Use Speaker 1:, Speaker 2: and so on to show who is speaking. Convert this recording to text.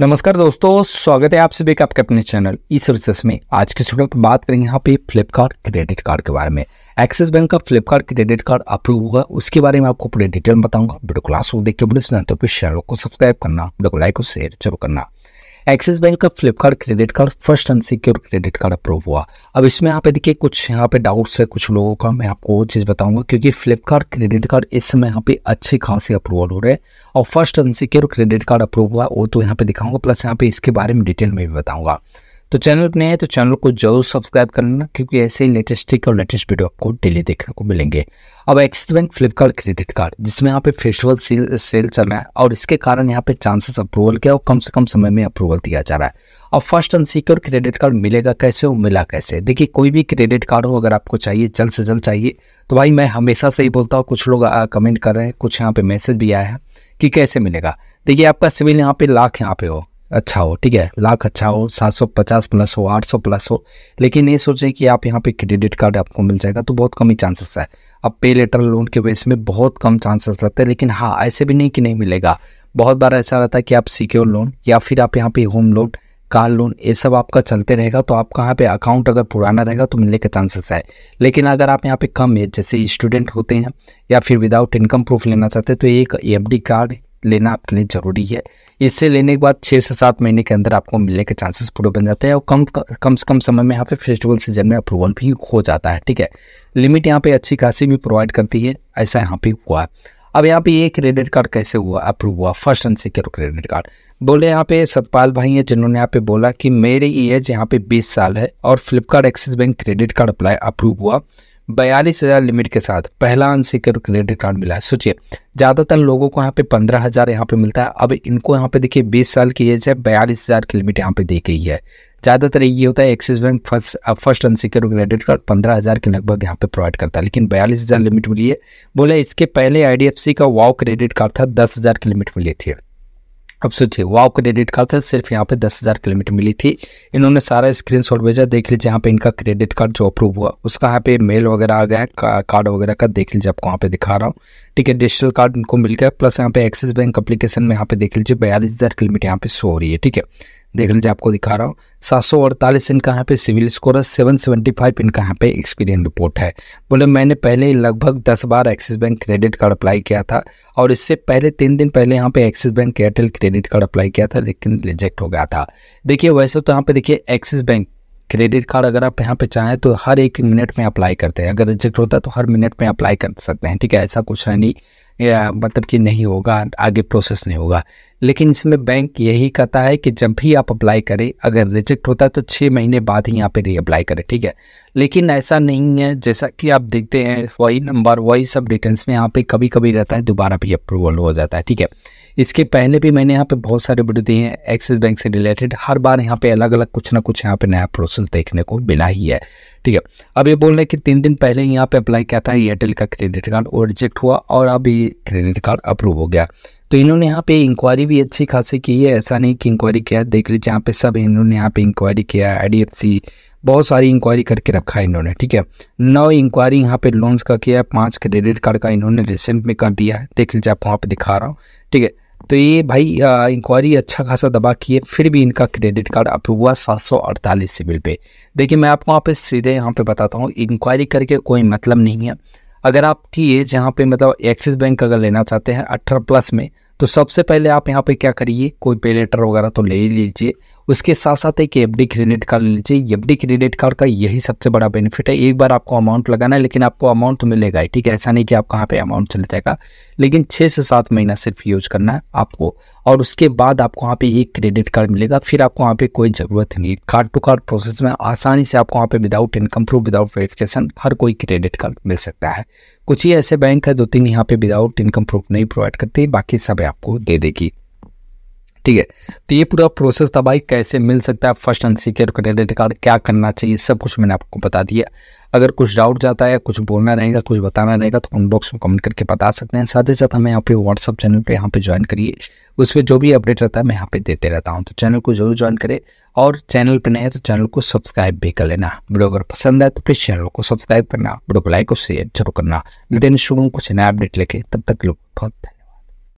Speaker 1: नमस्कार दोस्तों स्वागत है आप सभी का आपके अपने चैनल ई सर्विसेस में आज के स्टूडियो पर बात करेंगे यहाँ पे फ्लिपकार्ट क्रेडिट कार्ड के बारे में एक्सिस बैंक का फ्लिपकार्ट क्रेडिट कार्ड अप्रूव हुआ उसके बारे में आपको पूरे डिटेल बताऊंगा वीडियो क्लास को देख के बुरे तो चैनल को सब्सक्राइब करना वीडियो को लाइक और शेयर जरूर करना एक्सिस बैंक का Flipkart credit card first unsecure credit card approve हुआ अब इसमें यहाँ पे देखिए कुछ यहाँ पे डाउट्स है कुछ लोगों का मैं आपको वो चीज़ बताऊंगा क्योंकि फ्लिपकार्ट क्रेडिट कार्ड इस समय यहाँ पे अच्छी खासी अप्रूवल हो रहे हैं और first unsecure credit card approve हुआ वो तो यहाँ पे दिखाऊंगा प्लस यहाँ पे इसके बारे में डिटेल में भी बताऊंगा तो चैनल पर नए हैं तो चैनल को जरूर सब्सक्राइब कर लेना क्योंकि ऐसे ही लेटेस्ट ट्रिक और लेटेस्ट वीडियो आपको डेली देखने को मिलेंगे अब Axis bank Flipkart credit card जिसमें यहाँ पे फेस्टिवल सेल सेल चल रहा है और इसके कारण यहाँ पे चांसेस अप्रूवल के और कम से कम समय में अप्रूवल दिया जा रहा है अब फर्स्ट अनसिक्योर क्रेडिट कार्ड मिलेगा कैसे और मिला कैसे देखिए कोई भी क्रेडिट कार्ड हो अगर आपको चाहिए जल्द से जल्द चाहिए तो भाई मैं हमेशा से ही बोलता हूँ कुछ लोग कमेंट कर रहे हैं कुछ यहाँ पे मैसेज भी आया है कि कैसे मिलेगा देखिए आपका सिविल यहाँ पे लाख यहाँ पे हो अच्छा हो ठीक है लाख अच्छा हो सात सौ पचास प्लस हो आठ सौ प्लस हो लेकिन ये सोचें कि आप यहाँ पे क्रेडिट कार्ड आपको मिल जाएगा तो बहुत कम ही चांसेस है अब पे लेटर लोन के बेस में बहुत कम चांसेस रहते हैं लेकिन हाँ ऐसे भी नहीं कि नहीं मिलेगा बहुत बार ऐसा रहता है कि आप सिक्योर लोन या फिर आप यहाँ पे होम लोन कार लोन ये सब आपका चलते रहेगा तो आपका यहाँ पे अकाउंट अगर पुराना रहेगा तो मिलने के चांसेस है लेकिन अगर आप यहाँ पे कम एज जैसे स्टूडेंट होते हैं या फिर विदाउट इनकम प्रूफ लेना चाहते हैं तो एक एफ कार्ड लेना आपके लिए ज़रूरी है इससे लेने के बाद छः से सात महीने के अंदर आपको मिलने के चांसेस पूरे बन जाते हैं और कम कम से कम समय में यहाँ पे फेस्टिवल सीजन में अप्रूवल भी हो जाता है ठीक है लिमिट यहाँ पे अच्छी खासी भी प्रोवाइड करती है ऐसा यहाँ पे हुआ अब यहाँ पे ये क्रेडिट कार्ड कैसे हुआ अप्रूव हुआ फर्स्ट अनसिक्योर क्रेडिट कार्ड बोले यहाँ पे सतपाल भाई हैं जिन्होंने यहाँ पे बोला कि मेरी एज यहाँ पे बीस साल है और Flipkart Axis bank credit card apply approve हुआ बयालीस हज़ार लिमिट के साथ पहला अनसिक्योर क्रेडिट कार्ड मिला है सोचिए ज़्यादातर लोगों को यहाँ पे पंद्रह हज़ार यहाँ पे मिलता है अब इनको यहाँ पे देखिए बीस साल की एज है बयालीस हज़ार की लिमिट यहाँ पे दी गई है ज़्यादातर ये होता है Axis bank first first unsecure credit card पंद्रह हज़ार के लगभग यहाँ पे प्रोवाइड करता है लेकिन बयालीस हज़ार लिमिट मिली है बोला इसके पहले आई का वाओ क्रेडिट कार्ड था दस हज़ार की लिमिट मिली थी अब सोचिए वो आपको क्रेडिट कार्ड था सिर्फ यहाँ पे दस हज़ार किलोमीटर मिली थी इन्होंने सारा स्क्रीन शॉट भेजा देख लीजिए यहाँ पे इनका क्रेडिट कार्ड जो अप्रूव हुआ उसका यहाँ पे मेल वगैरह आ गया है कार्ड वगैरह का देख लीजिए आपको यहाँ पे दिखा रहा हूँ ठीक है डिजिटल कार्ड उनको मिल गया प्लस यहाँ पे एक्सिस बैंक अप्लीकेशन में यहाँ पे देख लीजिए बयालीस हज़ार किलोमीटर यहाँ पे शो हो रही है ठीक है देख लीजिए आपको दिखा रहा हूँ सात सौ अड़तालीस इनका यहाँ पे सिविल स्कोर है सेवन सेवेंटी फाइव इनका यहाँ पे एक्सपीरियंस रिपोर्ट है बोले मैंने पहले लगभग दस बार Axis bank credit card apply किया था और इससे पहले तीन दिन पहले यहाँ पे Axis bank Airtel credit card apply किया था लेकिन रिजेक्ट हो गया था देखिए वैसे तो यहाँ पे देखिए एक्सिस बैंक क्रेडिट कार्ड अगर आप यहाँ पे चाहें तो हर एक मिनट में अप्लाई करते हैं अगर रिजेक्ट होता है तो हर मिनट में अप्लाई कर सकते हैं ठीक है ऐसा कुछ है नहीं या मतलब कि नहीं होगा आगे प्रोसेस नहीं होगा लेकिन इसमें बैंक यही कहता है कि जब भी आप अप्लाई करें अगर रिजेक्ट होता है तो छः महीने बाद ही यहाँ पे रीअप्लाई करें ठीक है लेकिन ऐसा नहीं है जैसा कि आप देखते हैं वही नंबर वही सब डिटेल्स में यहाँ पे कभी कभी रहता है दोबारा भी अप्रूवल हो जाता है ठीक है इसके पहले भी मैंने यहाँ पे बहुत सारे वीडियो दिए हैं एक्सिस बैंक से रिलेटेड हर बार यहाँ पे अलग अलग कुछ ना कुछ यहाँ पे नया प्रोसेस देखने को मिला ही है ठीक है अब ये बोल रहे हैं कि तीन दिन पहले यहाँ पे अप्लाई किया था एयरटेल का क्रेडिट कार्ड वो रिजेक्ट हुआ और अब ये क्रेडिट कार्ड अप्रूव हो गया तो इन्होंने यहाँ पे इंक्वायरी भी अच्छी खासी की है ऐसा नहीं कि इंक्वायरी किया देख लीजिए यहाँ पे सब इन्होंने यहाँ पे इंक्वायरी किया आई बहुत सारी इंक्वायरी करके रखा है इन्होंने ठीक है नौ इंक्वायरी यहाँ पे लोन्स का किया है पाँच क्रेडिट कार्ड का इन्होंने रिसेंट में कर दिया है देख लीजिए आप वहाँ पे दिखा रहा हूँ ठीक है तो ये भाई इंक्वायरी अच्छा खासा दबा किए फिर भी इनका क्रेडिट कार्ड अप्रूव हुआ सात सौ अड़तालीस सिविल पे देखिए मैं आपको वहाँ पे सीधे यहाँ पे बताता हूँ इंक्वायरी करके कोई मतलब नहीं है अगर आपकी एज यहाँ पे मतलब एक्सिस बैंक अगर लेना चाहते हैं अठारह प्लस में तो सबसे पहले आप यहाँ पे क्या करिए कोई पे लेटर वगैरह तो ले लीजिए उसके साथ साथ एक एफ डी क्रेडिट कार्ड ले लीजिए एफ डी क्रेडिट कार्ड का यही सबसे बड़ा बेनिफिट है एक बार आपको अमाउंट लगाना है लेकिन आपको अमाउंट तो मिलेगा ही ठीक है ऐसा नहीं कि आप कहाँ पे अमाउंट चले जाएगा लेकिन छः से सात महीना सिर्फ यूज करना है आपको और उसके बाद आपको वहाँ पे एक क्रेडिट कार्ड मिलेगा फिर आपको वहाँ पे कोई ज़रूरत नहीं कार्ड टू कार्ड प्रोसेस में आसानी से आपको वहाँ पे without income proof without verification हर कोई क्रेडिट कार्ड मिल सकता है कुछ ही ऐसे बैंक है दो तीन यहाँ पे विदाउट इनकम प्रूफ नहीं प्रोवाइड करते बाकी सब आपको दे देगी ठीक है तो ये पूरा प्रोसेस था भाई कैसे मिल सकता है फर्स्ट अनसिक्योर क्रेडिट कार्ड क्या करना चाहिए सब कुछ मैंने आपको बता दिया अगर कुछ डाउट जाता है कुछ बोलना रहेगा कुछ बताना रहेगा तो कमेंट बॉक्स में कमेंट करके बता सकते हैं साथ ही साथ हमें यहाँ पे व्हाट्सअप चैनल पे यहाँ पे ज्वाइन करिए उस पर जो भी अपडेट रहता है मैं यहाँ पे देते रहता हूँ तो चैनल को जरूर ज्वाइन करें और चैनल पर नए तो चैनल को सब्सक्राइब भी कर लेना वीडियो अगर पसंद आए तो प्लीज़ चैनल को सब्सक्राइब करना वीडियो को लाइक और शेयर जरूर करना लेकिन शुरू कुछ नया अपडेट लेके तब तक लोग बहुत